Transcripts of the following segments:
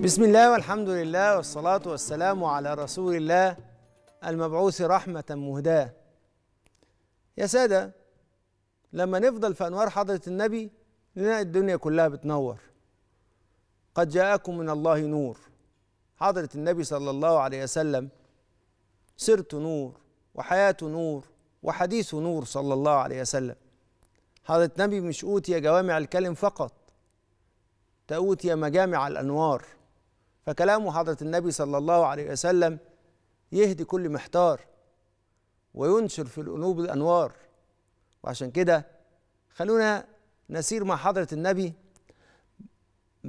بسم الله والحمد لله والصلاة والسلام على رسول الله المبعوث رحمة مهداة يا سادة لما نفضل في أنوار حضرة النبي نلاقي الدنيا كلها بتنور قد جاءكم من الله نور حضرة النبي صلى الله عليه وسلم سرت نور وحياته نور وحديث نور صلى الله عليه وسلم حضرة النبي مش أوتي جوامع الكلم فقط تأوتي مجامع الأنوار فكلام حضرة النبي صلى الله عليه وسلم يهدي كل محتار وينشر في القلوب الأنوار وعشان كده خلونا نسير مع حضرة النبي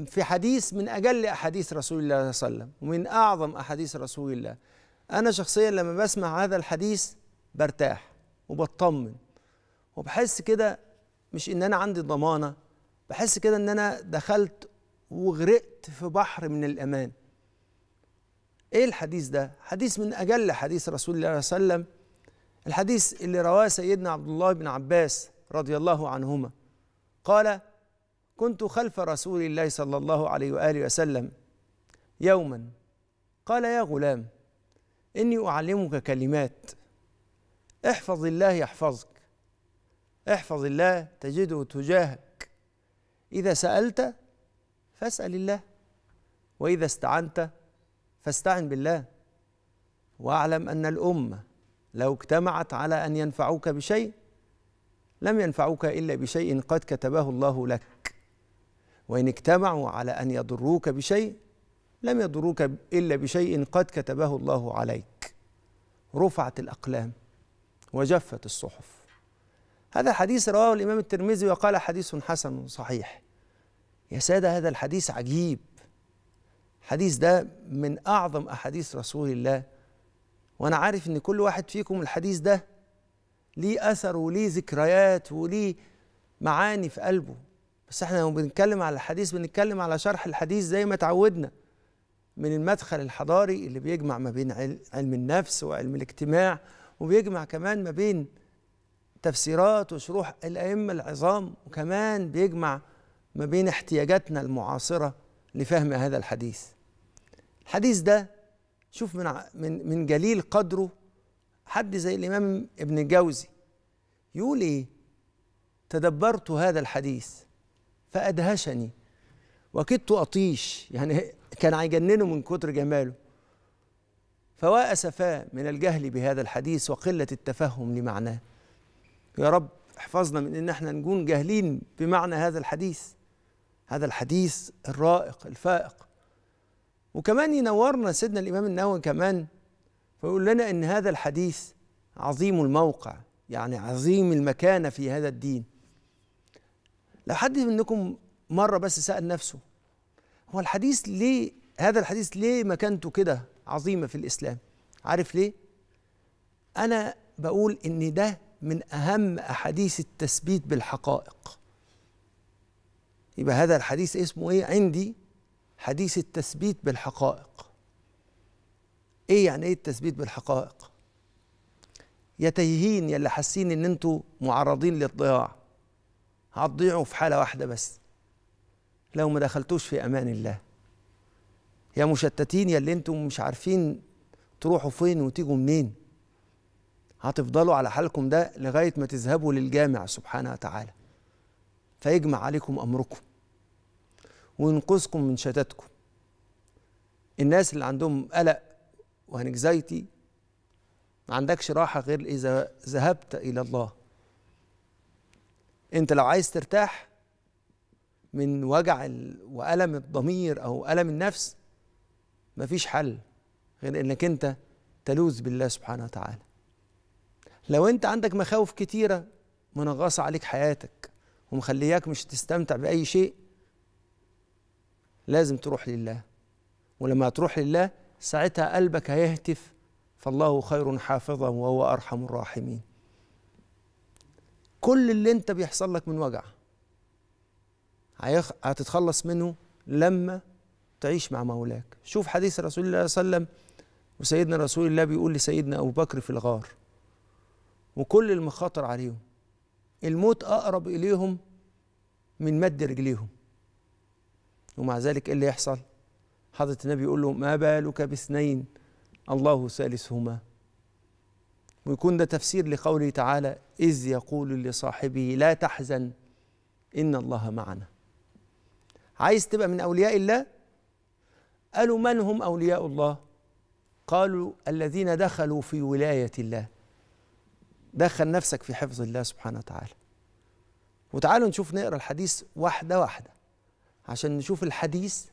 في حديث من أجل أحاديث رسول الله صلى الله عليه وسلم ومن أعظم أحاديث رسول الله أنا شخصيا لما بسمع هذا الحديث برتاح وبطمن وبحس كده مش إن أنا عندي ضمانة بحس كده إن أنا دخلت وغرقت في بحر من الأمان إيه الحديث ده؟ حديث من أجل حديث رسول الله صلى الله عليه وسلم الحديث اللي رواه سيدنا عبد الله بن عباس رضي الله عنهما قال كنت خلف رسول الله صلى الله عليه وآله وسلم يوما قال يا غلام إني أعلمك كلمات احفظ الله يحفظك احفظ الله تجده تجاهك إذا سألت فاسأل الله وإذا استعنت فاستعن بالله واعلم أن الأمة لو اجتمعت على أن ينفعوك بشيء لم ينفعوك إلا بشيء قد كتبه الله لك وإن اجتمعوا على أن يضروك بشيء لم يضروك إلا بشيء قد كتبه الله عليك رفعت الأقلام وجفت الصحف هذا حديث رواه الإمام الترمذي وقال حديث حسن صحيح يا سادة هذا الحديث عجيب الحديث ده من أعظم أحاديث رسول الله وأنا عارف إن كل واحد فيكم الحديث ده ليه أثر وليه ذكريات وليه معاني في قلبه بس احنا لما بنتكلم على الحديث بنتكلم على شرح الحديث زي ما اتعودنا من المدخل الحضاري اللي بيجمع ما بين علم النفس وعلم الاجتماع وبيجمع كمان ما بين تفسيرات وشروح الأئمة العظام وكمان بيجمع ما بين احتياجاتنا المعاصرة لفهم هذا الحديث الحديث ده شوف من من من جليل قدره حد زي الإمام ابن الجوزي يقول إيه تدبرت هذا الحديث فأدهشني وكدت أطيش يعني كان هيجننه من كتر جماله فوا أسفا من الجهل بهذا الحديث وقلة التفهم لمعناه يا رب احفظنا من ان احنا نكون جاهلين بمعنى هذا الحديث هذا الحديث الرائق الفائق وكمان ينورنا سيدنا الإمام النووي كمان فيقول لنا إن هذا الحديث عظيم الموقع يعني عظيم المكانة في هذا الدين لو حد منكم مرة بس سأل نفسه هو الحديث ليه هذا الحديث ليه مكانته كده عظيمة في الإسلام عارف ليه؟ أنا بقول إن ده من أهم أحاديث التثبيت بالحقائق يبقى هذا الحديث اسمه ايه عندي حديث التثبيت بالحقائق ايه يعني ايه التثبيت بالحقائق يا تايهين يا اللي حاسين ان انتوا معرضين للضياع هتضيعوا في حاله واحده بس لو ما دخلتوش في امان الله يا مشتتين يا اللي انتم مش عارفين تروحوا فين وتيجوا منين هتفضلوا على حالكم ده لغايه ما تذهبوا للجامع سبحانه وتعالى فيجمع عليكم امركم وينقذكم من شتاتكم الناس اللي عندهم قلق وانكزايتي ما عندكش راحة غير إذا ذهبت إلى الله أنت لو عايز ترتاح من وجع وألم الضمير أو ألم النفس مفيش حل غير إنك أنت تلوذ بالله سبحانه وتعالى لو أنت عندك مخاوف كتيرة منغصة عليك حياتك ومخلياك مش تستمتع بأي شيء لازم تروح لله ولما تروح لله ساعتها قلبك هيهتف فالله خير حافظا وهو أرحم الراحمين كل اللي انت بيحصل لك من وجع هتتخلص منه لما تعيش مع مولاك شوف حديث رسول الله صلى الله عليه وسلم وسيدنا رسول الله بيقول لسيدنا أبو بكر في الغار وكل المخاطر عليهم الموت أقرب إليهم من مد رجليهم ومع ذلك ايه اللي يحصل؟ حضرة النبي يقول له ما بالك باثنين الله ثالثهما ويكون ده تفسير لقوله تعالى إذ يقول لصاحبه لا تحزن إن الله معنا عايز تبقى من أولياء الله قالوا من هم أولياء الله قالوا الذين دخلوا في ولاية الله دخل نفسك في حفظ الله سبحانه وتعالى وتعالوا نشوف نقرأ الحديث واحدة واحدة عشان نشوف الحديث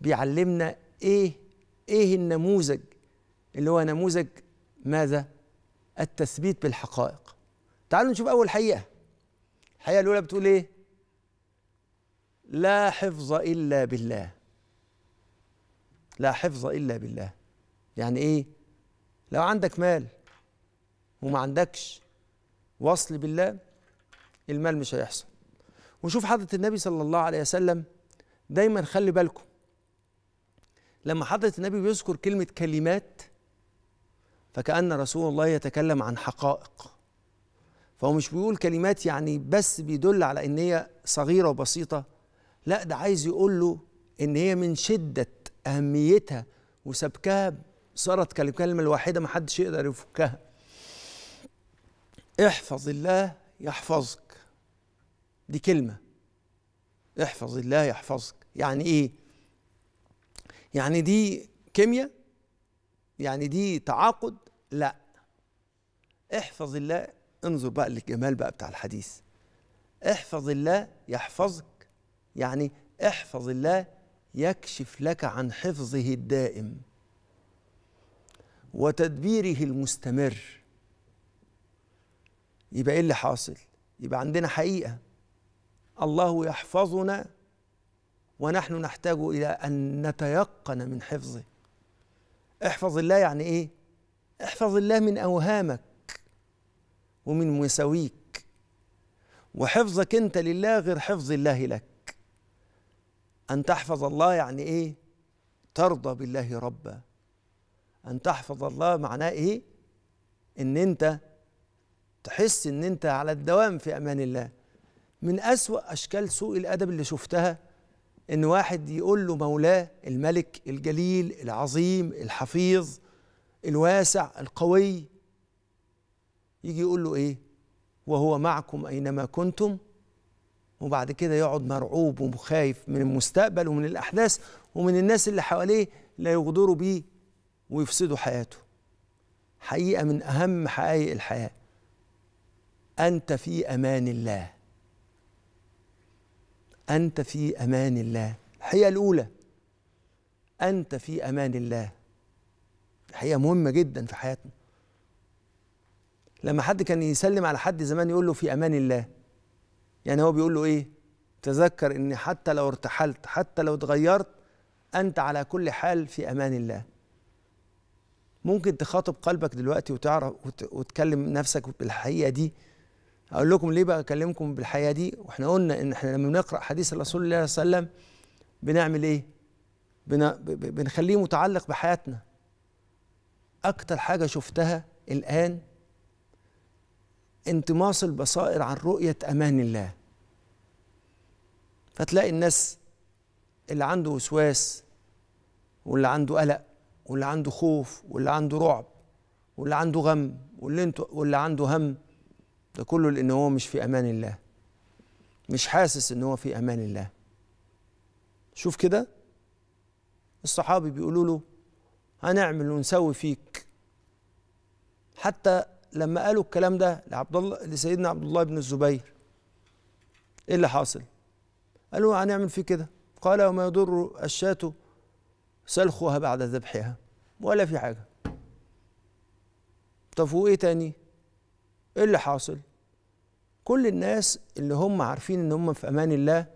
بيعلمنا ايه ايه النموذج اللي هو نموذج ماذا التثبيت بالحقائق تعالوا نشوف اول حقيقه الحقيقه الاولى بتقول ايه لا حفظ الا بالله لا حفظ الا بالله يعني ايه لو عندك مال وما عندكش وصل بالله المال مش هيحصل ونشوف حضرة النبي صلى الله عليه وسلم دايما خلي بالكم لما حضرة النبي بيذكر كلمة كلمات فكأن رسول الله يتكلم عن حقائق فهو مش بيقول كلمات يعني بس بيدل على ان هي صغيرة وبسيطة لا ده عايز يقول له ان هي من شدة اهميتها وسبكها صارت كلمة الواحدة محدش يقدر يفكها احفظ الله يحفظك دي كلمة احفظ الله يحفظك يعني ايه يعني دي كيمياء يعني دي تعاقد لا احفظ الله انظر بقى للجمال بقى بتاع الحديث احفظ الله يحفظك يعني احفظ الله يكشف لك عن حفظه الدائم وتدبيره المستمر يبقى ايه اللي حاصل يبقى عندنا حقيقه الله يحفظنا ونحن نحتاج الى ان نتيقن من حفظه احفظ الله يعني ايه احفظ الله من اوهامك ومن مساويك وحفظك انت لله غير حفظ الله لك ان تحفظ الله يعني ايه ترضى بالله ربا ان تحفظ الله معناه ايه ان انت تحس ان انت على الدوام في امان الله من أسوأ أشكال سوء الأدب اللي شفتها إن واحد يقول له مولاه الملك الجليل العظيم الحفيظ الواسع القوي يجي يقول له إيه وهو معكم أينما كنتم وبعد كده يقعد مرعوب وخايف من المستقبل ومن الأحداث ومن الناس اللي حواليه لا يغدروا بيه ويفسدوا حياته حقيقة من أهم حقائق الحياة أنت في أمان الله أنت في أمان الله الحقيقة الأولى أنت في أمان الله الحقيقة مهمة جدا في حياتنا لما حد كان يسلم على حد زمان يقول له في أمان الله يعني هو بيقول له إيه تذكر أني حتى لو ارتحلت حتى لو اتغيرت أنت على كل حال في أمان الله ممكن تخاطب قلبك دلوقتي وتعرف وتكلم نفسك بالحقيقة دي اقول لكم ليه بقى اكلمكم بالحقيقه دي واحنا قلنا ان احنا لما بنقرا حديث الرسول الله صلى الله عليه وسلم بنعمل ايه بنخليه متعلق بحياتنا اكتر حاجه شفتها الان انتماص البصائر عن رؤيه امان الله فتلاقي الناس اللي عنده وسواس واللي عنده قلق واللي عنده خوف واللي عنده رعب واللي عنده غم واللي, انتو واللي عنده هم ده كله لأن هو مش في أمان الله مش حاسس إن هو في أمان الله شوف كده الصحابي بيقولوا له هنعمل ونسوي فيك حتى لما قالوا الكلام ده لعبد الله لسيدنا عبد الله بن الزبير ايه اللي حاصل؟ قالوا هنعمل فيه كده قال وما يضر الشاة سلخها بعد ذبحها ولا في حاجة طب وايه تاني؟ ايه اللي حاصل؟ كل الناس اللي هم عارفين ان هم في امان الله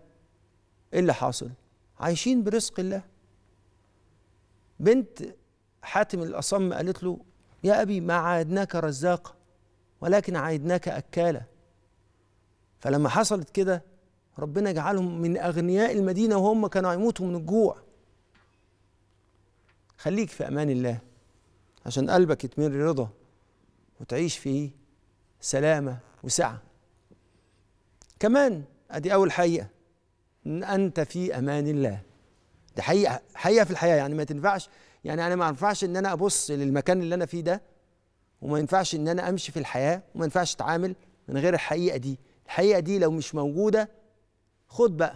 ايه اللي حاصل عايشين برزق الله بنت حاتم الاصم قالت له يا ابي ما عايدناك رزاقا ولكن عايدناك اكالا فلما حصلت كده ربنا جعلهم من اغنياء المدينه وهم كانوا هيموتوا من الجوع خليك في امان الله عشان قلبك يتمر رضا وتعيش فيه سلامه وسعه كمان ادي اول حقيقه ان انت في امان الله دي حقيقه حقيقه في الحياه يعني ما تنفعش يعني انا ما ينفعش ان انا ابص للمكان اللي انا فيه ده وما ينفعش ان انا امشي في الحياه وما ينفعش اتعامل من غير الحقيقه دي الحقيقه دي لو مش موجوده خد بقى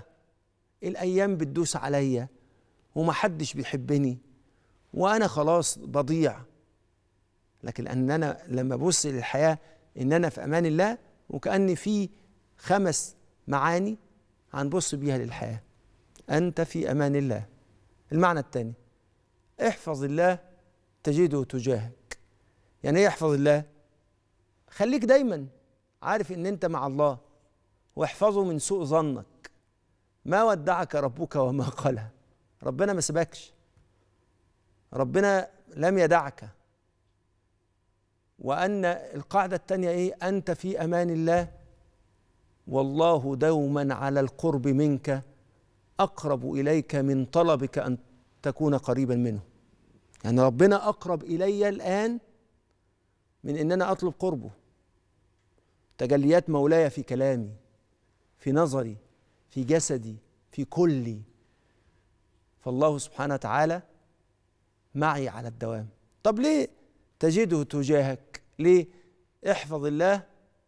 الايام بتدوس عليا ومحدش بيحبني وانا خلاص بضيع لكن ان انا لما ابص للحياه ان انا في امان الله وكان في خمس معاني هنبص بيها للحياة أنت في أمان الله المعنى الثاني احفظ الله تجده تجاهك يعني ايه احفظ الله خليك دايما عارف ان انت مع الله واحفظه من سوء ظنك ما ودعك ربك وما قلى ربنا ما سبكش ربنا لم يدعك وأن القاعدة الثانية إيه أنت في أمان الله والله دوما على القرب منك اقرب اليك من طلبك ان تكون قريبا منه يعني ربنا اقرب الي الان من ان انا اطلب قربه تجليات مولاي في كلامي في نظري في جسدي في كلي فالله سبحانه وتعالى معي على الدوام طب ليه تجده تجاهك ليه احفظ الله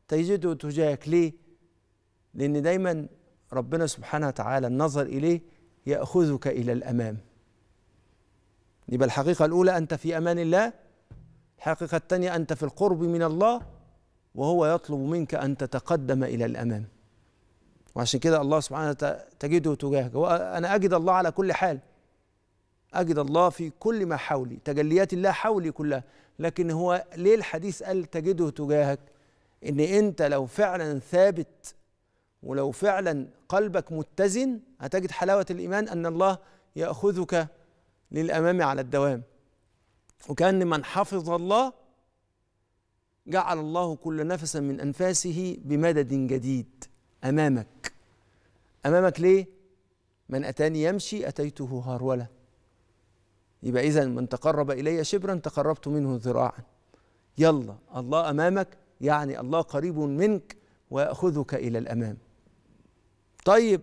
تجده تجاهك ليه لأن دايما ربنا سبحانه وتعالى النظر إليه يأخذك إلى الأمام يبقى الحقيقة الأولى أنت في أمان الله الحقيقة الثانية أنت في القرب من الله وهو يطلب منك أن تتقدم إلى الأمام وعشان كده الله سبحانه وتعالى تجده تجاهك وأنا أجد الله على كل حال أجد الله في كل ما حولي تجليات الله حولي كلها لكن هو ليه الحديث قال تجده تجاهك إن أنت لو فعلا ثابت ولو فعلا قلبك متزن هتجد حلاوة الإيمان أن الله يأخذك للأمام على الدوام وكأن من حفظ الله جعل الله كل نفس من أنفاسه بمدد جديد أمامك أمامك ليه؟ من أتاني يمشي أتيته هرولة يبقى إذا من تقرب إلي شبرا تقربت منه ذراعا يلا الله أمامك يعني الله قريب منك ويأخذك إلى الأمام طيب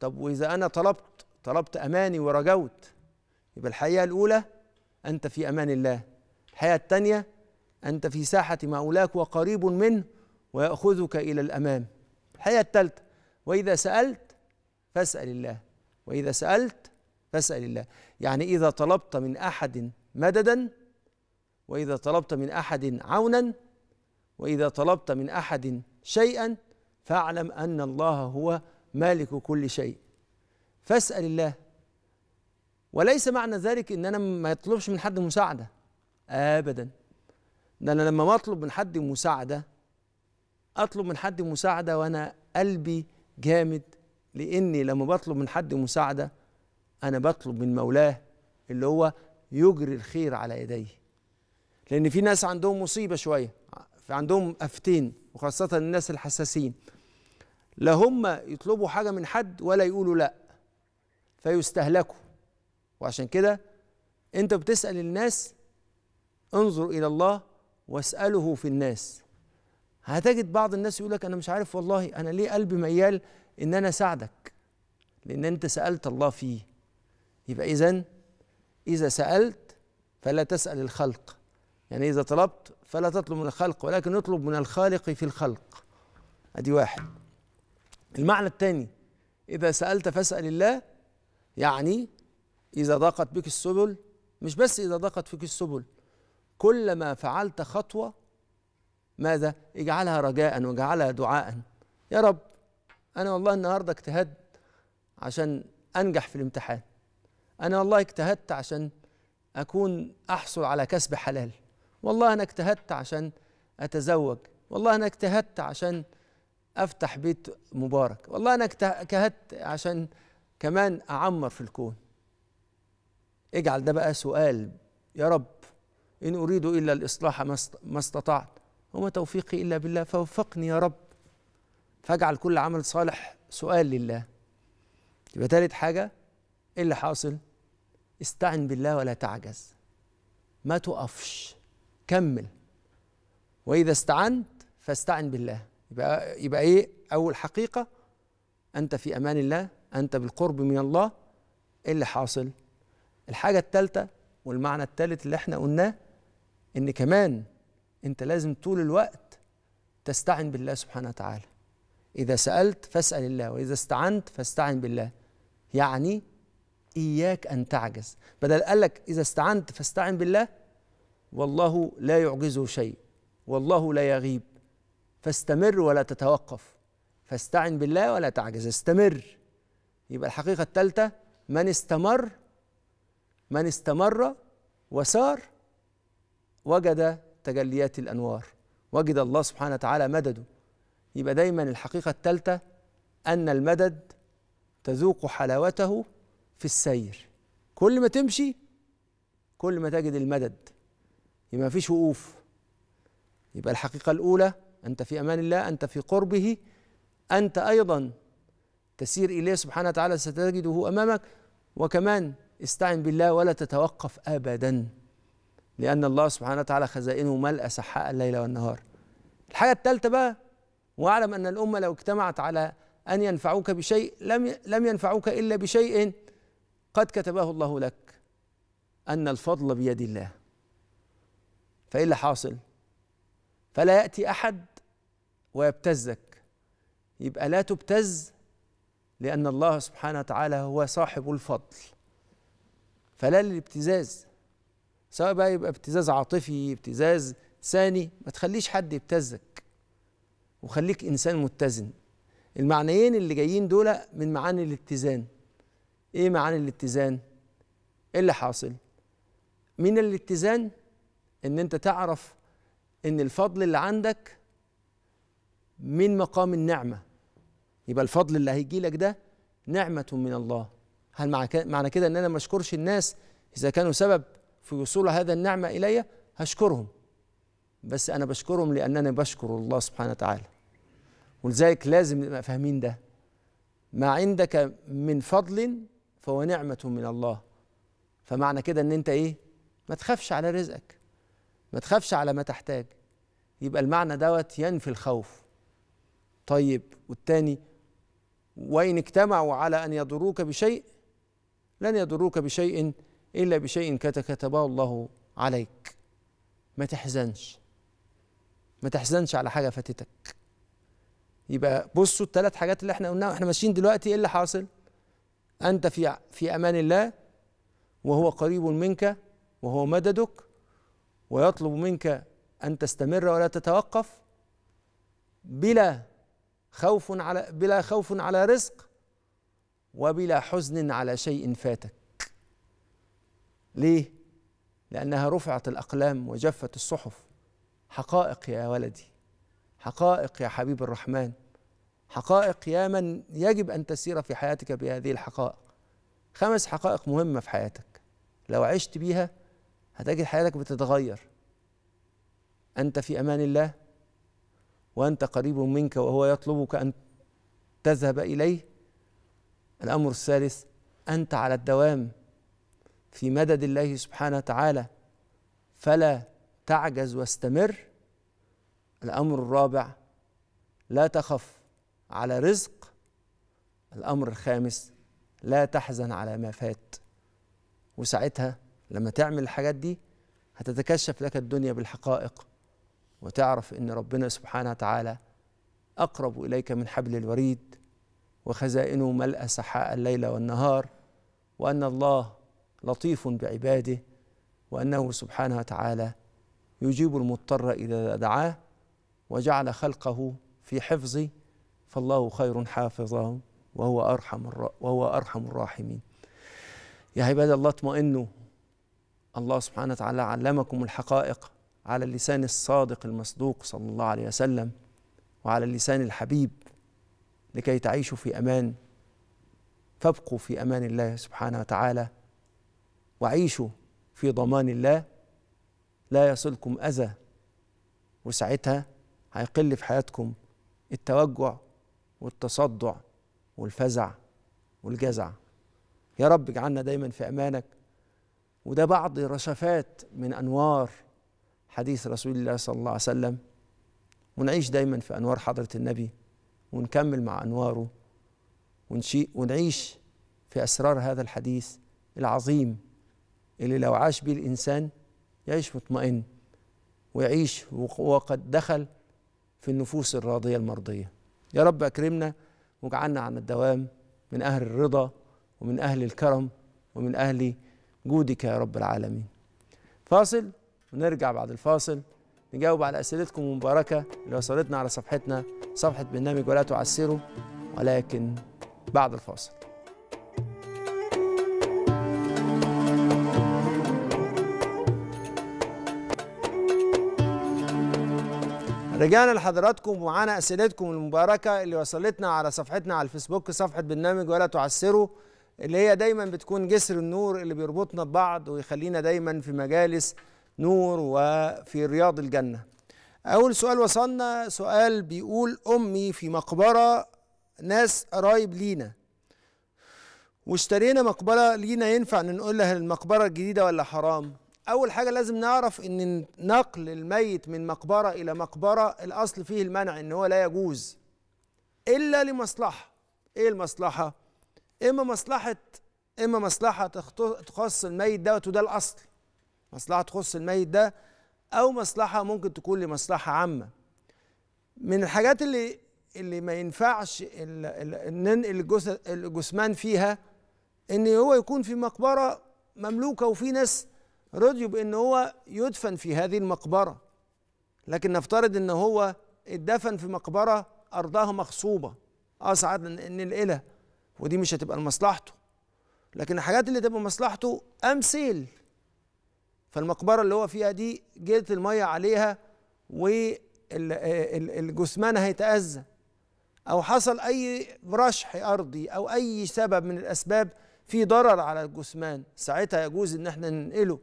طب واذا انا طلبت طلبت اماني ورجوت يبقى الحقيقه الاولى انت في امان الله الحقيقه الثانيه انت في ساحه مأولاك وقريب منه وياخذك الى الامام الحقيقه الثالثه واذا سالت فاسال الله واذا سالت فاسال الله يعني اذا طلبت من احد مددا واذا طلبت من احد عونا واذا طلبت من احد شيئا فاعلم ان الله هو مالك كل شيء فاسال الله وليس معنى ذلك ان انا ما يطلبش من حد مساعده ابدا ده انا لما ما اطلب من حد مساعده اطلب من حد مساعده وانا قلبي جامد لاني لما بطلب من حد مساعده انا بطلب من مولاه اللي هو يجري الخير على يديه لان في ناس عندهم مصيبه شويه عندهم أفتين وخاصة الناس الحساسين لا هم يطلبوا حاجة من حد ولا يقولوا لا فيستهلكوا وعشان كده أنت بتسأل الناس انظر إلى الله واسأله في الناس هتجد بعض الناس يقول لك أنا مش عارف والله أنا ليه قلبي ميال إن أنا أساعدك لأن أنت سألت الله فيه يبقى إذا إذا سألت فلا تسأل الخلق يعني إذا طلبت فلا تطلب من الخلق ولكن اطلب من الخالق في الخلق ادي واحد المعنى الثاني اذا سالت فاسال الله يعني اذا ضاقت بك السبل مش بس اذا ضاقت بك السبل كلما فعلت خطوه ماذا اجعلها رجاء واجعلها دعاء يا رب انا والله النهارده اجتهدت عشان انجح في الامتحان انا والله اجتهدت عشان اكون احصل على كسب حلال والله أنا اجتهدت عشان أتزوج والله أنا اجتهدت عشان أفتح بيت مبارك والله أنا اجتهدت عشان كمان أعمر في الكون اجعل ده بقى سؤال يا رب إن أريد إلا الإصلاح ما استطعت وما توفيقي إلا بالله فوفقني يا رب فاجعل كل عمل صالح سؤال لله يبقى تالت حاجة إيه اللي حاصل استعن بالله ولا تعجز ما تقفش كمل واذا استعنت فاستعن بالله يبقى يبقى ايه اول حقيقه انت في امان الله انت بالقرب من الله ايه اللي حاصل الحاجه الثالثه والمعنى الثالث اللي احنا قلناه ان كمان انت لازم طول الوقت تستعن بالله سبحانه وتعالى اذا سالت فاسال الله واذا استعنت فاستعن بالله يعني اياك ان تعجز بدل قال لك اذا استعنت فاستعن بالله والله لا يعجزه شيء والله لا يغيب فاستمر ولا تتوقف فاستعن بالله ولا تعجز استمر يبقى الحقيقة الثالثة من استمر من استمر وسار وجد تجليات الأنوار وجد الله سبحانه وتعالى مدده يبقى دايما الحقيقة الثالثة أن المدد تذوق حلاوته في السير كل ما تمشي كل ما تجد المدد يبقى ما فيش وقوف يبقى الحقيقة الأولى أنت في أمان الله أنت في قربه أنت أيضا تسير إليه سبحانه وتعالى ستجده أمامك وكمان استعن بالله ولا تتوقف أبدا لأن الله سبحانه وتعالى خزائنه ملأ سحاء الليل والنهار الحاجة الثالثة بقى واعلم أن الأمة لو اجتمعت على أن ينفعوك بشيء لم لم ينفعوك إلا بشيء قد كتبه الله لك أن الفضل بيد الله فإيه اللي حاصل؟ فلا يأتي أحد ويبتزك يبقى لا تبتز لأن الله سبحانه وتعالى هو صاحب الفضل فلا للابتزاز سواء بقى يبقى ابتزاز عاطفي ابتزاز ثاني ما تخليش حد يبتزك وخليك إنسان متزن المعنيين اللي جايين دول من معاني الاتزان ايه معاني الاتزان ايه اللي حاصل من الاتزان ان انت تعرف ان الفضل اللي عندك من مقام النعمه يبقى الفضل اللي هيجي لك ده نعمه من الله هل معنى كده ان انا ما اشكرش الناس اذا كانوا سبب في وصول هذا النعمه الي هشكرهم بس انا بشكرهم لانني بشكر الله سبحانه وتعالى ولذلك لازم نبقى فاهمين ده ما عندك من فضل فهو نعمه من الله فمعنى كده ان انت ايه ما تخافش على رزقك ما تخافش على ما تحتاج يبقى المعنى دوت ينفي الخوف طيب والتاني وإن اجتمعوا على أن يضروك بشيء لن يضروك بشيء إلا بشيء كتبه الله عليك ما تحزنش ما تحزنش على حاجة فاتتك يبقى بصوا الثلاث حاجات اللي احنا قلناها واحنا ماشيين دلوقتي ايه اللي حاصل؟ انت في في امان الله وهو قريب منك وهو مددك ويطلب منك ان تستمر ولا تتوقف بلا خوف على بلا خوف على رزق وبلا حزن على شيء فاتك ليه لانها رفعت الاقلام وجفت الصحف حقائق يا ولدي حقائق يا حبيب الرحمن حقائق يا من يجب ان تسير في حياتك بهذه الحقائق خمس حقائق مهمه في حياتك لو عشت بيها هتجد حياتك بتتغير انت في امان الله وانت قريب منك وهو يطلبك ان تذهب اليه الامر الثالث انت على الدوام في مدد الله سبحانه وتعالى فلا تعجز واستمر الامر الرابع لا تخف على رزق الامر الخامس لا تحزن على ما فات وساعتها لما تعمل الحاجات دي هتتكشف لك الدنيا بالحقائق وتعرف ان ربنا سبحانه وتعالى اقرب اليك من حبل الوريد وخزائنه ملأ سحاء الليل والنهار وان الله لطيف بعباده وانه سبحانه وتعالى يجيب المضطر اذا دعاه وجعل خلقه في حفظه فالله خير حافظا وهو ارحم وهو ارحم الراحمين يا عباد الله اطمئنوا الله سبحانه وتعالى علمكم الحقائق على اللسان الصادق المصدوق صلى الله عليه وسلم وعلى اللسان الحبيب لكي تعيشوا في امان فابقوا في امان الله سبحانه وتعالى وعيشوا في ضمان الله لا يصلكم اذى وساعتها هيقل في حياتكم التوجع والتصدع والفزع والجزع يا رب اجعلنا دايما في امانك وده بعض رشفات من أنوار حديث رسول الله صلى الله عليه وسلم ونعيش دايما في أنوار حضرة النبي ونكمل مع أنواره ونشيء ونعيش في أسرار هذا الحديث العظيم اللي لو عاش به الإنسان يعيش مطمئن ويعيش وقد دخل في النفوس الراضية المرضية يا رب أكرمنا واجعلنا عن الدوام من أهل الرضا ومن أهل الكرم ومن أهل جودك يا رب العالمين فاصل ونرجع بعد الفاصل نجاوب على أسئلتكم المباركة اللي وصلتنا على صفحتنا صفحة برنامج ولا تعسروا ولكن بعد الفاصل رجعنا لحضراتكم ومعانا اسئلتكم المباركه اللي وصلتنا على صفحتنا على الفيسبوك صفحه برنامج ولا تعسروا اللي هي دايما بتكون جسر النور اللي بيربطنا ببعض ويخلينا دايما في مجالس نور وفي رياض الجنة أول سؤال وصلنا سؤال بيقول أمي في مقبرة ناس قرايب لينا واشترينا مقبرة لينا ينفع ننقلها للمقبرة الجديدة ولا حرام أول حاجة لازم نعرف إن نقل الميت من مقبرة إلى مقبرة الأصل فيه المنع إن هو لا يجوز إلا لمصلحة إيه المصلحة؟ اما مصلحه اما مصلحه تخص الميت دوت وده الاصل مصلحه تخص الميت ده او مصلحه ممكن تكون لمصلحه عامه من الحاجات اللي اللي ما ينفعش ننقل الجثمان فيها ان هو يكون في مقبره مملوكه وفي ناس رضيوا بان هو يدفن في هذه المقبره لكن نفترض ان هو اتدفن في مقبره ارضها مغصوبه اصعب ننقلها ودي مش هتبقى لمصلحته لكن الحاجات اللي تبقى مصلحته امثل فالمقبره اللي هو فيها دي جت الميه عليها والجثمان هيتاذى او حصل اي رشح ارضي او اي سبب من الاسباب في ضرر على الجثمان ساعتها يجوز ان احنا ننقله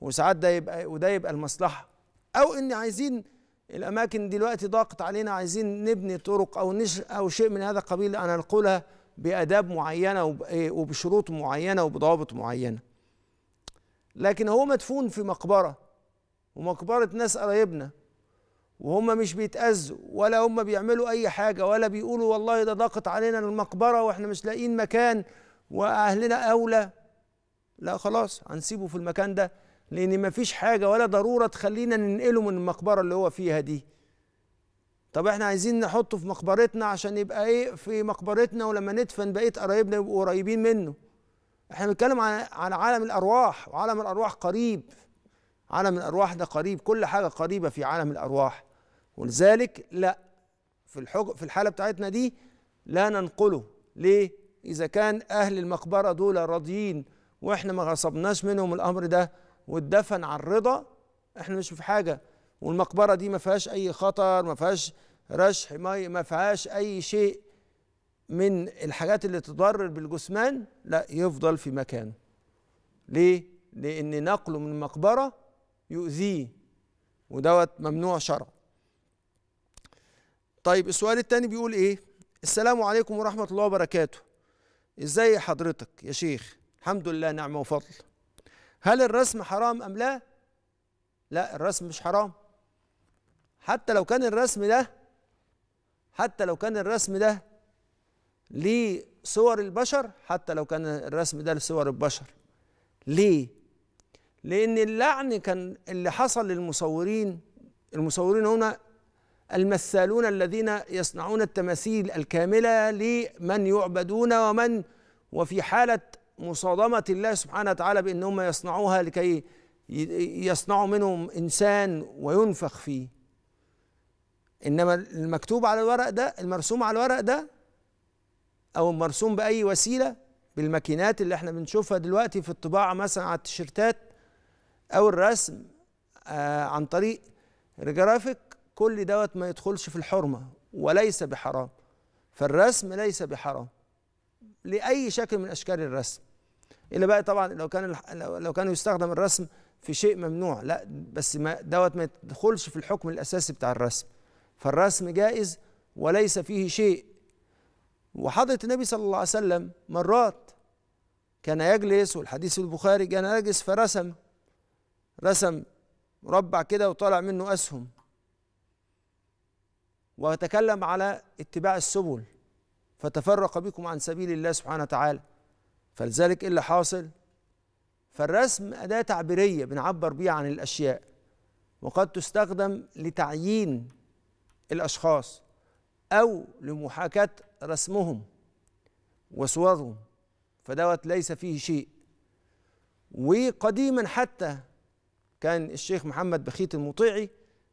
وساعات ده يبقى وده يبقى المصلحه او ان عايزين الاماكن دلوقتي ضاقت علينا عايزين نبني طرق او نش او شيء من هذا القبيل انا انقلها باداب معينه إيه، وبشروط معينه وبضوابط معينه لكن هو مدفون في مقبره ومقبره ناس قرايبنا وهم مش بيتأذوا ولا هم بيعملوا أي حاجة ولا بيقولوا والله ده ضاقت علينا المقبرة وإحنا مش لاقيين مكان وأهلنا أولى لا خلاص هنسيبه في المكان ده لأن مفيش حاجة ولا ضرورة تخلينا ننقله من المقبرة اللي هو فيها دي طب احنا عايزين نحطه في مقبرتنا عشان يبقى ايه في مقبرتنا ولما ندفن بقيه قرايبنا يبقوا قريبين منه احنا بنتكلم عن عالم الارواح وعالم الارواح قريب عالم الارواح ده قريب كل حاجه قريبه في عالم الارواح ولذلك لا في الحج في الحاله بتاعتنا دي لا ننقله ليه اذا كان اهل المقبره دول راضيين واحنا ما غصبناش منهم الامر ده واتدفن على الرضا احنا مش في حاجه والمقبره دي ما فيهاش اي خطر ما فيهاش رشح مي ما فيهاش اي شيء من الحاجات اللي تضرر بالجثمان لا يفضل في مكانه ليه لان نقله من المقبره يؤذيه ودوت ممنوع شرعا طيب السؤال التاني بيقول ايه السلام عليكم ورحمه الله وبركاته ازاي حضرتك يا شيخ الحمد لله نعمه وفضل هل الرسم حرام ام لا لا الرسم مش حرام حتى لو كان الرسم ده حتى لو كان الرسم ده لصور البشر حتى لو كان الرسم ده لصور البشر ليه لان اللعن كان اللي حصل للمصورين المصورين هنا المثالون الذين يصنعون التماثيل الكامله لمن يعبدون ومن وفي حاله مصادمه الله سبحانه وتعالى بان هم يصنعوها لكي يصنعوا منهم انسان وينفخ فيه انما المكتوب على الورق ده المرسوم على الورق ده او المرسوم باي وسيله بالماكينات اللي احنا بنشوفها دلوقتي في الطباعه مثلا على التيشيرتات او الرسم آه عن طريق الجرافيك كل دوت ما يدخلش في الحرمه وليس بحرام فالرسم ليس بحرام لاي شكل من اشكال الرسم الا بقى طبعا لو كان لو كان يستخدم الرسم في شيء ممنوع لا بس ما دوت ما يدخلش في الحكم الاساسي بتاع الرسم فالرسم جائز وليس فيه شيء وحضرة النبي صلى الله عليه وسلم مرات كان يجلس والحديث البخاري كان يجلس فرسم رسم مربع كده وطالع منه أسهم وتكلم على اتباع السبل فتفرق بكم عن سبيل الله سبحانه وتعالى فلذلك إيه اللي حاصل فالرسم أداة تعبيرية بنعبر بيها عن الأشياء وقد تستخدم لتعيين الأشخاص أو لمحاكاة رسمهم وصورهم فدوت ليس فيه شيء وقديما حتى كان الشيخ محمد بخيت المطيعي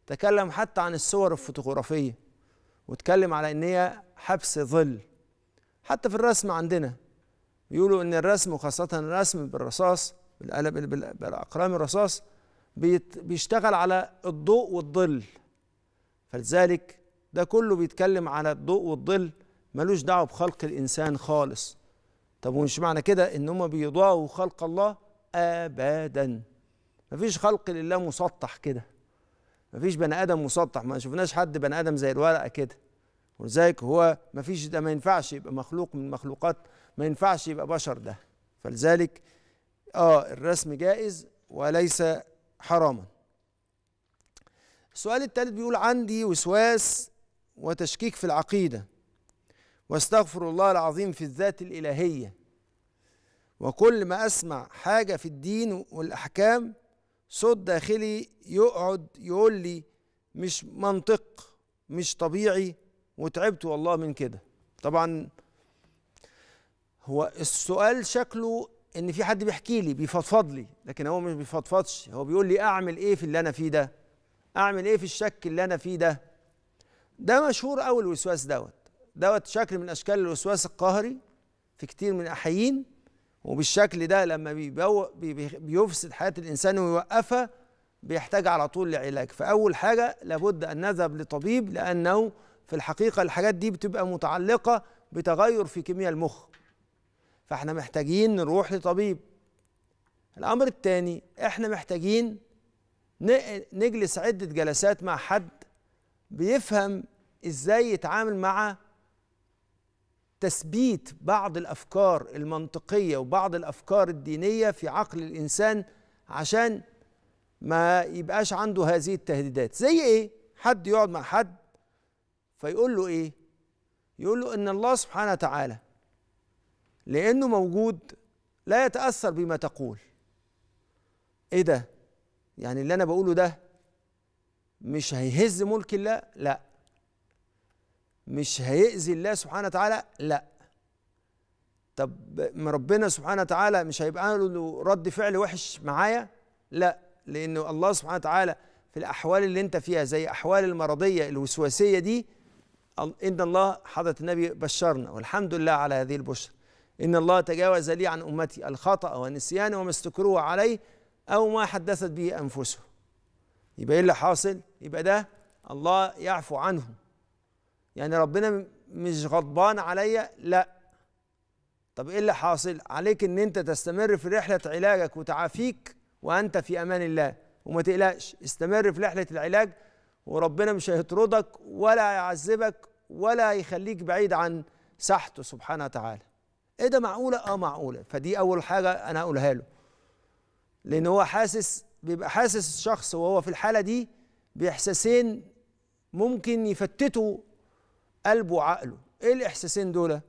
تكلم حتى عن الصور الفوتوغرافية واتكلم على ان هي حبس ظل حتى في الرسم عندنا يقولوا ان الرسم وخاصة الرسم بالرصاص بالقلم بالأقلام الرصاص بيشتغل على الضوء والظل فلذلك ده كله بيتكلم على الضوء والظل ملوش دعوه بخلق الانسان خالص طب ومش معنى كده ان هم بيضاهوا خلق الله ابدا مفيش خلق لله مسطح كده مفيش بني ادم مسطح ما شفناش حد بني ادم زي الورقه كده ولذلك هو مفيش ده ما ينفعش يبقى مخلوق من مخلوقات ما ينفعش يبقى بشر ده فلذلك اه الرسم جائز وليس حراما السؤال الثالث بيقول عندي وسواس وتشكيك في العقيدة واستغفر الله العظيم في الذات الإلهية وكل ما أسمع حاجة في الدين والأحكام صوت داخلي يقعد يقول لي مش منطق مش طبيعي وتعبت والله من كده طبعا هو السؤال شكله ان في حد بيحكي لي بيفضفض لي لكن هو مش بيفضفضش هو بيقول لي اعمل ايه في اللي انا فيه ده اعمل ايه في الشك اللي انا فيه ده ده مشهور قوي الوسواس دوت دوت شكل من اشكال الوسواس القهري في كتير من احيين وبالشكل ده لما بيفسد حياه الانسان ويوقفها بيحتاج على طول لعلاج فاول حاجه لابد ان نذهب لطبيب لانه في الحقيقه الحاجات دي بتبقى متعلقه بتغير في كيمياء المخ فاحنا محتاجين نروح لطبيب الامر الثاني احنا محتاجين نجلس عدة جلسات مع حد بيفهم ازاي يتعامل مع تثبيت بعض الافكار المنطقيه وبعض الافكار الدينيه في عقل الانسان عشان ما يبقاش عنده هذه التهديدات زي ايه حد يقعد مع حد فيقول له ايه يقول له ان الله سبحانه وتعالى لانه موجود لا يتاثر بما تقول ايه ده يعني اللي انا بقوله ده مش هيهز ملك الله لا مش هيأذي الله سبحانه وتعالى لا طب ما ربنا سبحانه وتعالى مش هيبقى له رد فعل وحش معايا لا لأن الله سبحانه وتعالى في الأحوال اللي أنت فيها زي أحوال المرضية الوسواسية دي إن الله حضرة النبي بشرنا والحمد لله على هذه البشرى إن الله تجاوز لي عن أمتي الخطأ والنسيان وما استكروه عليه أو ما حدثت به أنفسه يبقى إيه اللي حاصل؟ يبقى ده الله يعفو عنه يعني ربنا مش غضبان عليا لا طب إيه اللي حاصل؟ عليك إن أنت تستمر في رحلة علاجك وتعافيك وأنت في أمان الله وما تقلقش استمر في رحلة العلاج وربنا مش هيطردك ولا يعذبك ولا يخليك بعيد عن سحته سبحانه وتعالى ايه ده معقوله اه معقوله فدي اول حاجه انا هقولها له لان هو حاسس بيبقى حاسس الشخص وهو في الحاله دي باحساسين ممكن يفتتوا قلبه وعقله ايه الاحساسين دول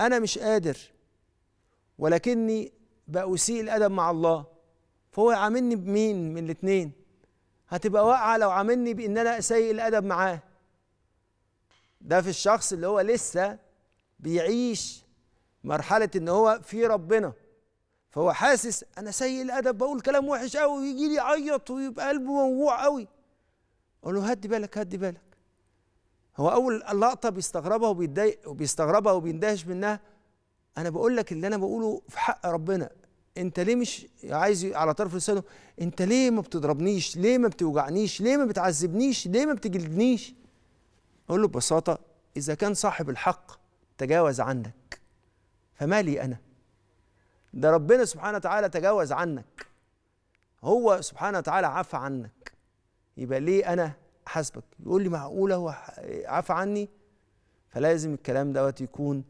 انا مش قادر ولكني بأسيء الأدب مع الله فهو يعاملني بمين من الاتنين هتبقى واقعة لو عاملني بإن أنا سيء الأدب معاه ده في الشخص اللي هو لسه بيعيش مرحلة إن هو في ربنا فهو حاسس انا سيء الادب بقول كلام وحش قوي ويجي لي يعيط ويبقى قلبه موجوع قوي اقول له هدي بالك هدي بالك هو اول لقطه بيستغربها وبيتضايق وبيستغربها وبيندهش منها انا بقول لك اللي انا بقوله في حق ربنا انت ليه مش عايز على طرف لسانه انت ليه ما بتضربنيش ليه ما بتوجعنيش ليه ما بتعذبنيش ليه ما بتجلدنيش اقول له ببساطه اذا كان صاحب الحق تجاوز عنك فمالي انا ده ربنا سبحانه وتعالى تجاوز عنك هو سبحانه وتعالى عفى عنك يبقى ليه انا حاسبك يقول لي معقوله هو عفى عني فلازم الكلام دوت يكون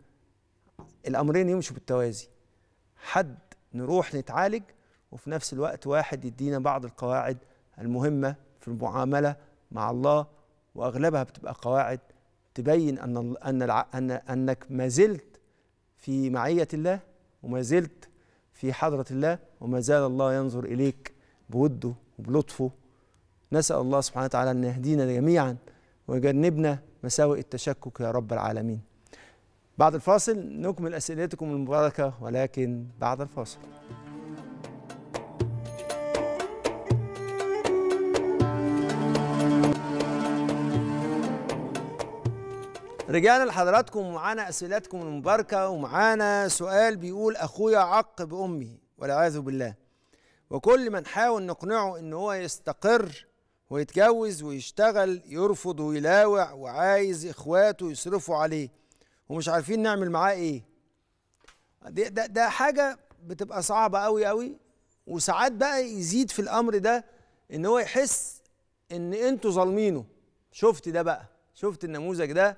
الامرين يمشوا بالتوازي حد نروح نتعالج وفي نفس الوقت واحد يدينا بعض القواعد المهمه في المعامله مع الله واغلبها بتبقى قواعد تبين ان ان انك ما زلت في معيه الله وما زلت في حضرة الله وما زال الله ينظر إليك بوده وبلطفه نسأل الله سبحانه وتعالى أن يهدينا جميعا ويجنبنا مساوئ التشكك يا رب العالمين بعد الفاصل نكمل أسئلتكم المباركة ولكن بعد الفاصل رجعنا لحضراتكم ومعانا اسئلتكم المباركه ومعانا سؤال بيقول اخويا عق بامي والعياذ بالله وكل من حاول نقنعه ان هو يستقر ويتجوز ويشتغل يرفض ويلاوع وعايز اخواته يصرفوا عليه ومش عارفين نعمل معاه ايه ده, ده, ده حاجه بتبقى صعبه قوي قوي وساعات بقى يزيد في الامر ده ان هو يحس ان انتوا ظالمينه شفت ده بقى شفت النموذج ده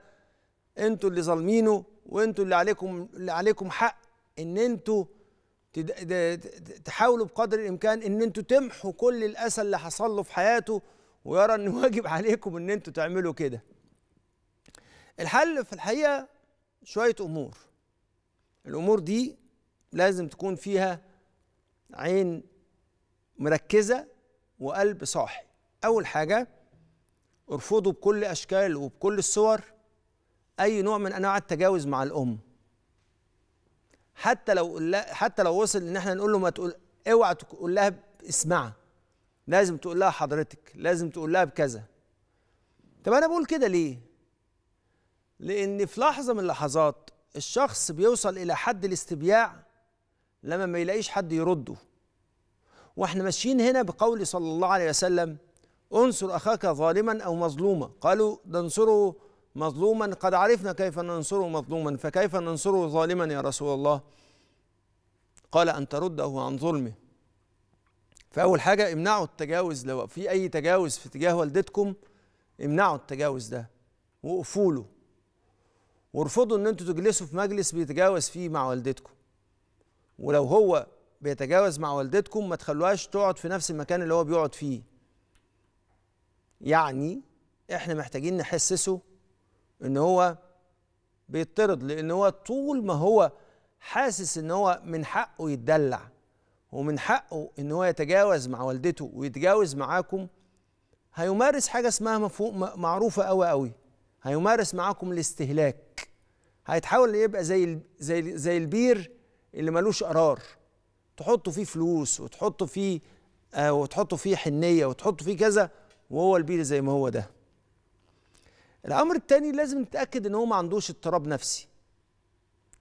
انتوا اللي ظالمينه وانتوا اللي عليكم اللي عليكم حق ان انتوا تحاولوا بقدر الامكان ان انتوا تمحوا كل الاسى اللي حصل له في حياته ويرى ان واجب عليكم ان انتوا تعملوا كده الحل في الحقيقه شويه امور الامور دي لازم تكون فيها عين مركزه وقلب صاحي اول حاجه ارفضوا بكل اشكال وبكل الصور اي نوع من انواع التجاوز مع الام حتى لو حتى لو وصل ان احنا نقول له ما تقول اوعى تقول لها اسمعها لازم تقول لها حضرتك لازم تقول لها بكذا طب انا بقول كده ليه لان في لحظه من اللحظات الشخص بيوصل الى حد الاستبياع لما ما يلاقيش حد يرده واحنا ماشيين هنا بقول صلى الله عليه وسلم انصر اخاك ظالما او مظلوما قالوا ننصره مظلوما قد عرفنا كيف ننصره مظلوما فكيف ننصره ظالما يا رسول الله قال أن ترده عن ظلمه فأول حاجة امنعوا التجاوز لو في أي تجاوز في تجاه والدتكم امنعوا التجاوز ده وقفوا له وارفضوا ان انتوا تجلسوا في مجلس بيتجاوز فيه مع والدتكم ولو هو بيتجاوز مع والدتكم ما تخلوهاش تقعد في نفس المكان اللي هو بيقعد فيه يعني احنا محتاجين نحسسه ان هو بيطرد لان هو طول ما هو حاسس ان هو من حقه يتدلع ومن حقه ان هو يتجاوز مع والدته ويتجاوز معاكم هيمارس حاجه اسمها مفهوم معروفه قوي قوي هيمارس معاكم الاستهلاك هيتحاول يبقى زي زي زي البير اللي ملوش قرار تحطوا فيه فلوس وتحطوا فيه آه وتحطوا فيه حنيه وتحطوا فيه كذا وهو البير زي ما هو ده الامر الثاني لازم نتاكد ان هو ما عندوش اضطراب نفسي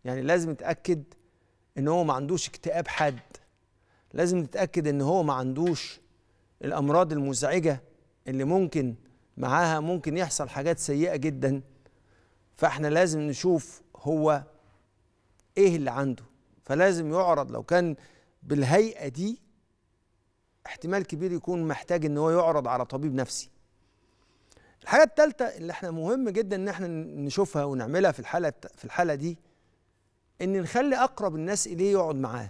يعني لازم نتاكد ان هو ما عندوش اكتئاب حاد لازم نتاكد ان هو ما عندوش الامراض المزعجه اللي ممكن معاها ممكن يحصل حاجات سيئه جدا فاحنا لازم نشوف هو ايه اللي عنده فلازم يعرض لو كان بالهيئه دي احتمال كبير يكون محتاج ان هو يعرض على طبيب نفسي الحاجه الثالثه اللي احنا مهم جدا ان احنا نشوفها ونعملها في الحاله في الحاله دي ان نخلي اقرب الناس اليه يقعد معاه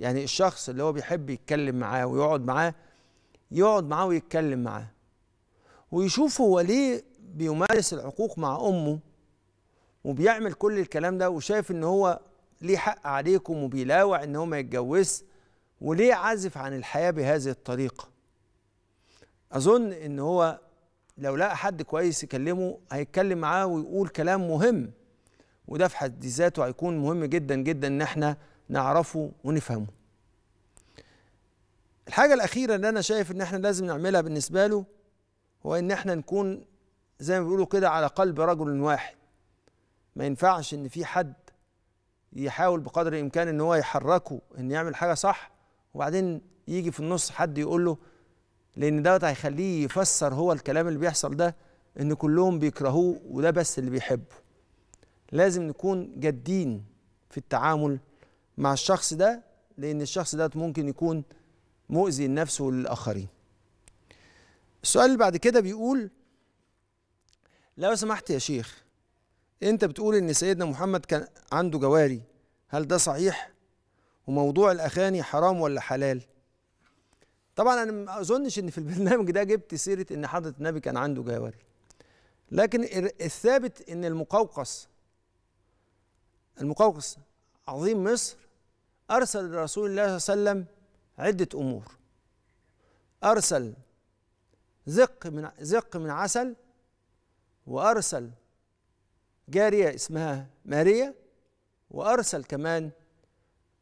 يعني الشخص اللي هو بيحب يتكلم معاه ويقعد معاه يقعد معاه ويتكلم معاه ويشوف هو ليه بيمارس العقوق مع امه وبيعمل كل الكلام ده وشايف ان هو ليه حق عليكم وبيلاوع ان هو ما يتجوزش وليه عازف عن الحياه بهذه الطريقه اظن ان هو لو لقى حد كويس يكلمه هيتكلم معاه ويقول كلام مهم وده في حد ذاته هيكون مهم جدا جدا ان احنا نعرفه ونفهمه الحاجة الأخيرة اللي أنا شايف إن إحنا لازم نعملها بالنسبة له هو إن إحنا نكون زي ما بيقولوا كده على قلب رجل واحد ما ينفعش إن في حد يحاول بقدر الإمكان إن هو يحركه إن يعمل حاجة صح وبعدين يجي في النص حد يقول له لان دوت هيخليه يفسر هو الكلام اللي بيحصل ده ان كلهم بيكرهوه وده بس اللي بيحبه لازم نكون جادين في التعامل مع الشخص ده لان الشخص ده ممكن يكون مؤذي لنفسه وللاخرين السؤال اللي بعد كده بيقول لو سمحت يا شيخ انت بتقول ان سيدنا محمد كان عنده جواري هل ده صحيح وموضوع الاغاني حرام ولا حلال طبعا انا ما اظنش ان في البرنامج ده جبت سيره ان حضره النبي كان عنده جواري لكن الثابت ان المقوقص المقوقص عظيم مصر ارسل لرسول الله صلى الله عليه وسلم عده امور ارسل زق من زق من عسل وارسل جاريه اسمها ماريا وارسل كمان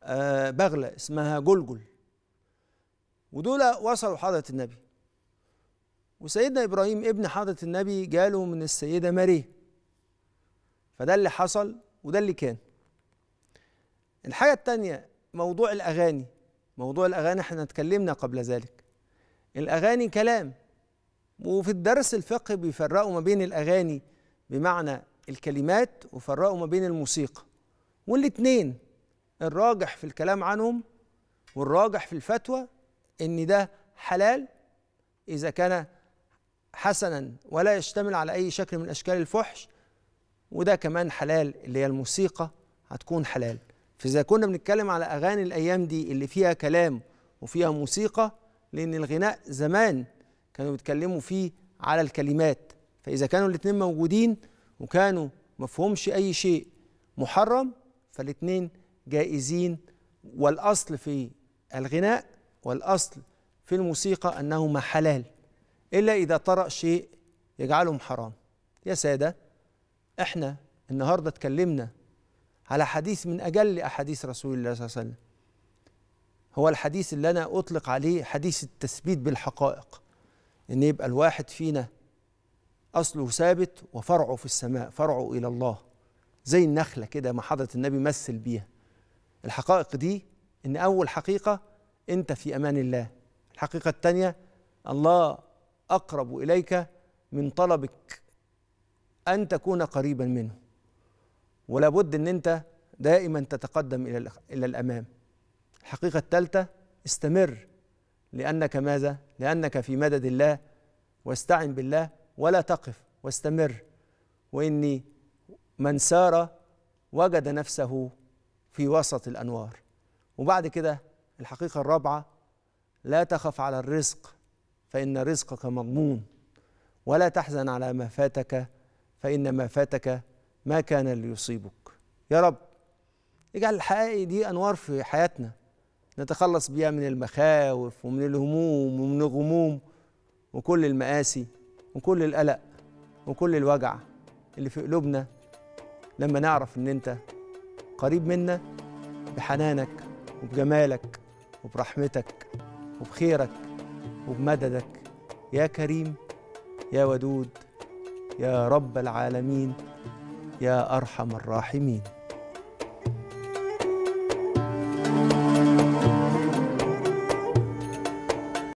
آه، بغله اسمها جلجل ودول وصلوا حضرة النبي وسيدنا إبراهيم ابن حضرة النبي جاله من السيدة ماري فده اللي حصل وده اللي كان الحاجة التانية موضوع الأغاني موضوع الأغاني احنا اتكلمنا قبل ذلك الأغاني كلام وفي الدرس الفقهي بيفرقوا ما بين الأغاني بمعنى الكلمات وفرقوا ما بين الموسيقى والاتنين الراجح في الكلام عنهم والراجح في الفتوى ان ده حلال اذا كان حسنا ولا يشتمل على اي شكل من اشكال الفحش وده كمان حلال اللي هي الموسيقى هتكون حلال فاذا كنا بنتكلم على اغاني الايام دي اللي فيها كلام وفيها موسيقى لان الغناء زمان كانوا بيتكلموا فيه على الكلمات فاذا كانوا الاثنين موجودين وكانوا مفهومش اي شيء محرم فالاثنين جائزين والاصل في الغناء والأصل في الموسيقى أنهما حلال إلا إذا طرأ شيء يجعلهم حرام يا سادة إحنا النهاردة اتكلمنا على حديث من أجل أحاديث رسول الله صلى الله عليه وسلم هو الحديث اللي أنا أطلق عليه حديث التثبيت بالحقائق إن يبقى الواحد فينا أصله ثابت وفرعه في السماء فرعه إلى الله زي النخلة كده ما حضرة النبي مثل بيها الحقائق دي إن أول حقيقة انت في امان الله الحقيقه الثانيه الله اقرب اليك من طلبك ان تكون قريبا منه ولا بد ان انت دائما تتقدم الى الى الامام الحقيقه الثالثه استمر لانك ماذا لانك في مدد الله واستعن بالله ولا تقف واستمر واني من سار وجد نفسه في وسط الانوار وبعد كده الحقيقة الرابعة لا تخف على الرزق فإن رزقك مضمون ولا تحزن على ما فاتك فإن ما فاتك ما كان ليصيبك يا رب اجعل الحقائق دي أنوار في حياتنا نتخلص بيها من المخاوف ومن الهموم ومن الغموم وكل المآسي وكل القلق وكل الوجع اللي في قلوبنا لما نعرف ان انت قريب منا بحنانك وبجمالك وبرحمتك وبخيرك وبمددك يا كريم يا ودود يا رب العالمين يا ارحم الراحمين